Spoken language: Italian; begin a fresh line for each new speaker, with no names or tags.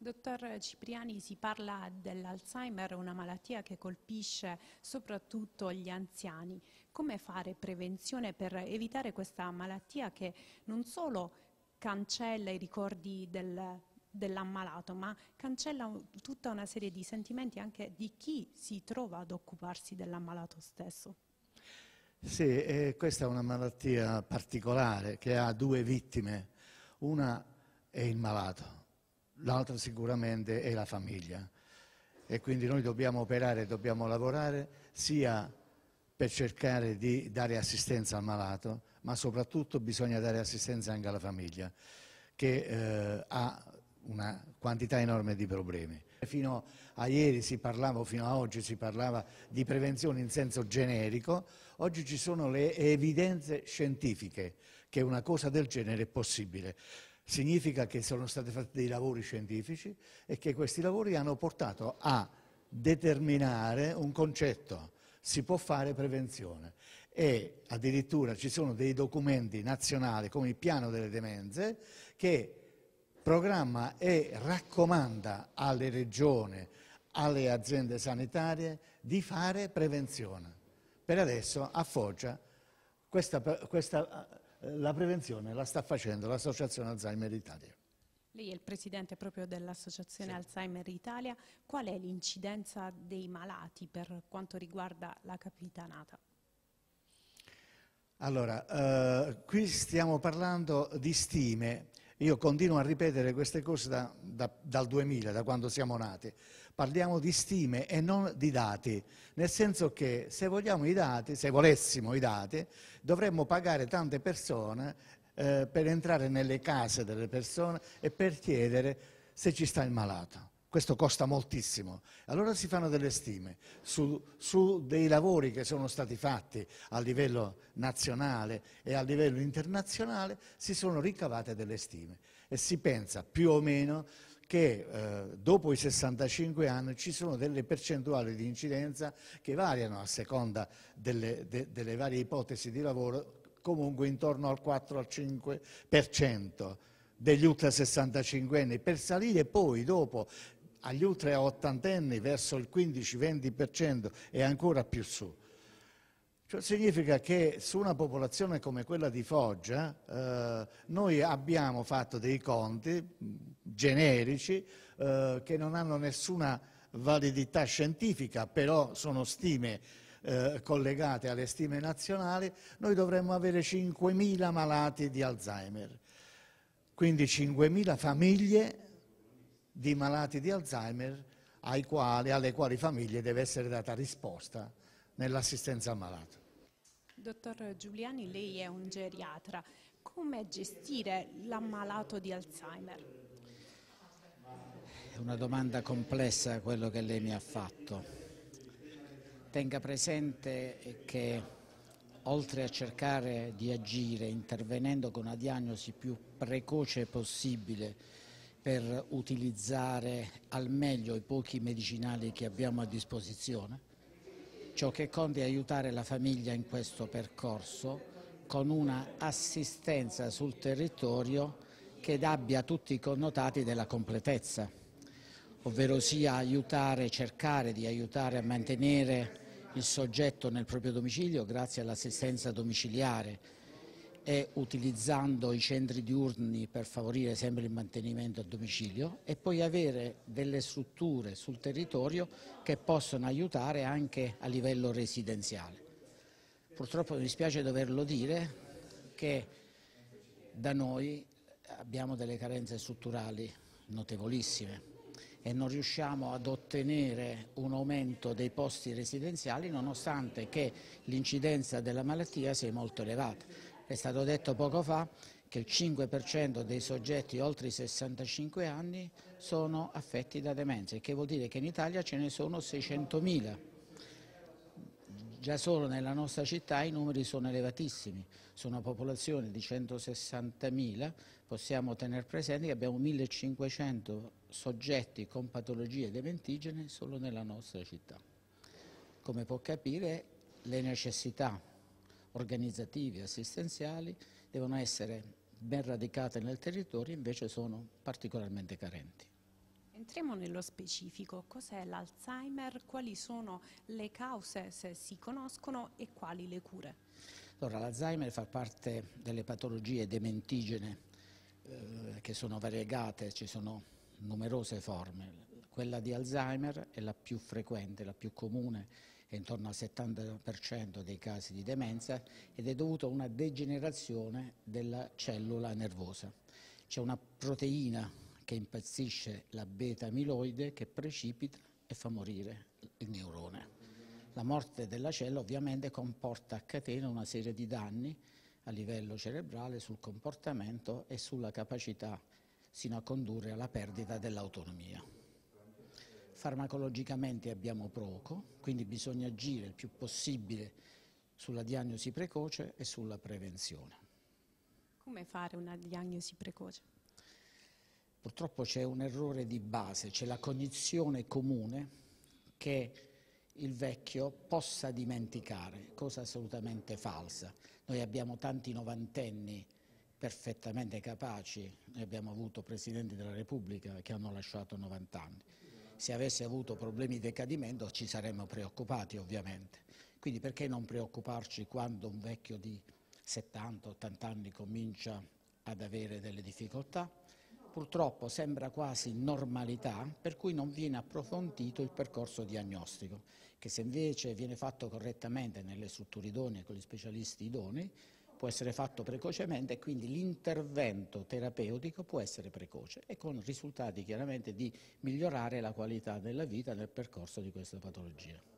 Dottor Cipriani, si parla dell'Alzheimer, una malattia che colpisce soprattutto gli anziani. Come fare prevenzione per evitare questa malattia che non solo cancella i ricordi del, dell'ammalato, ma cancella tutta una serie di sentimenti anche di chi si trova ad occuparsi dell'ammalato stesso?
Sì, eh, questa è una malattia particolare che ha due vittime. Una è il malato, l'altra sicuramente è la famiglia. E quindi noi dobbiamo operare, dobbiamo lavorare sia per cercare di dare assistenza al malato, ma soprattutto bisogna dare assistenza anche alla famiglia, che eh, ha una quantità enorme di problemi. Fino a ieri si parlava, o fino a oggi si parlava di prevenzione in senso generico, oggi ci sono le evidenze scientifiche che una cosa del genere è possibile. Significa che sono stati fatti dei lavori scientifici e che questi lavori hanno portato a determinare un concetto, si può fare prevenzione e addirittura ci sono dei documenti nazionali come il piano delle demenze che programma e raccomanda alle regioni, alle aziende sanitarie di fare prevenzione. Per adesso a Foggia questa, questa la prevenzione la sta facendo l'Associazione Alzheimer Italia.
Lei è il presidente proprio dell'Associazione sì. Alzheimer Italia. Qual è l'incidenza dei malati per quanto riguarda la capitanata?
Allora, eh, qui stiamo parlando di stime io continuo a ripetere queste cose da, da, dal 2000, da quando siamo nati. Parliamo di stime e non di dati, nel senso che se vogliamo i dati, se volessimo i dati, dovremmo pagare tante persone eh, per entrare nelle case delle persone e per chiedere se ci sta il malato. Questo costa moltissimo. Allora si fanno delle stime su, su, dei lavori che sono stati fatti a livello nazionale e a livello internazionale, si sono ricavate delle stime e si pensa più o meno che eh, dopo i 65 anni ci sono delle percentuali di incidenza che variano a seconda delle, de, delle varie ipotesi di lavoro, comunque intorno al 4 al 5% degli ultra 65 anni per salire poi dopo agli ultra ottantenni verso il 15-20% e ancora più su. Ciò significa che su una popolazione come quella di Foggia eh, noi abbiamo fatto dei conti generici eh, che non hanno nessuna validità scientifica, però sono stime eh, collegate alle stime nazionali, noi dovremmo avere 5.000 malati di Alzheimer, quindi 5.000 famiglie di malati di Alzheimer quali, alle quali famiglie deve essere data risposta nell'assistenza al malato.
Dottor Giuliani, lei è un geriatra. Come gestire l'ammalato di Alzheimer?
È una domanda complessa quello che lei mi ha fatto. Tenga presente che oltre a cercare di agire intervenendo con una diagnosi più precoce possibile per utilizzare al meglio i pochi medicinali che abbiamo a disposizione. Ciò che conta è aiutare la famiglia in questo percorso con una assistenza sul territorio che abbia tutti i connotati della completezza, ovvero sia aiutare, cercare di aiutare a mantenere il soggetto nel proprio domicilio grazie all'assistenza domiciliare, e utilizzando i centri diurni per favorire sempre il mantenimento a domicilio e poi avere delle strutture sul territorio che possono aiutare anche a livello residenziale. Purtroppo mi spiace doverlo dire che da noi abbiamo delle carenze strutturali notevolissime e non riusciamo ad ottenere un aumento dei posti residenziali nonostante che l'incidenza della malattia sia molto elevata. È stato detto poco fa che il 5% dei soggetti oltre i 65 anni sono affetti da demenza, il che vuol dire che in Italia ce ne sono 600.000. Già solo nella nostra città i numeri sono elevatissimi, su una popolazione di 160.000 possiamo tenere presente che abbiamo 1.500 soggetti con patologie dementigene solo nella nostra città. Come può capire le necessità organizzativi, e assistenziali, devono essere ben radicate nel territorio, invece sono particolarmente carenti.
Entriamo nello specifico, cos'è l'Alzheimer, quali sono le cause se si conoscono e quali le cure?
Allora, l'Alzheimer fa parte delle patologie dementigene eh, che sono variegate, ci sono numerose forme. Quella di Alzheimer è la più frequente, la più comune è intorno al 70% dei casi di demenza ed è dovuto a una degenerazione della cellula nervosa. C'è una proteina che impazzisce la beta amiloide che precipita e fa morire il neurone. La morte della cellula ovviamente comporta a catena una serie di danni a livello cerebrale sul comportamento e sulla capacità sino a condurre alla perdita dell'autonomia. Farmacologicamente abbiamo poco, quindi bisogna agire il più possibile sulla diagnosi precoce e sulla prevenzione.
Come fare una diagnosi precoce?
Purtroppo c'è un errore di base, c'è la cognizione comune che il vecchio possa dimenticare, cosa assolutamente falsa. Noi abbiamo tanti novantenni perfettamente capaci, noi abbiamo avuto presidenti della Repubblica che hanno lasciato 90 anni se avesse avuto problemi di decadimento ci saremmo preoccupati ovviamente. Quindi perché non preoccuparci quando un vecchio di 70-80 anni comincia ad avere delle difficoltà? Purtroppo sembra quasi normalità, per cui non viene approfondito il percorso diagnostico, che se invece viene fatto correttamente nelle strutture idonee con gli specialisti idonei, può essere fatto precocemente e quindi l'intervento terapeutico può essere precoce e con risultati chiaramente di migliorare la qualità della vita nel percorso di questa patologia.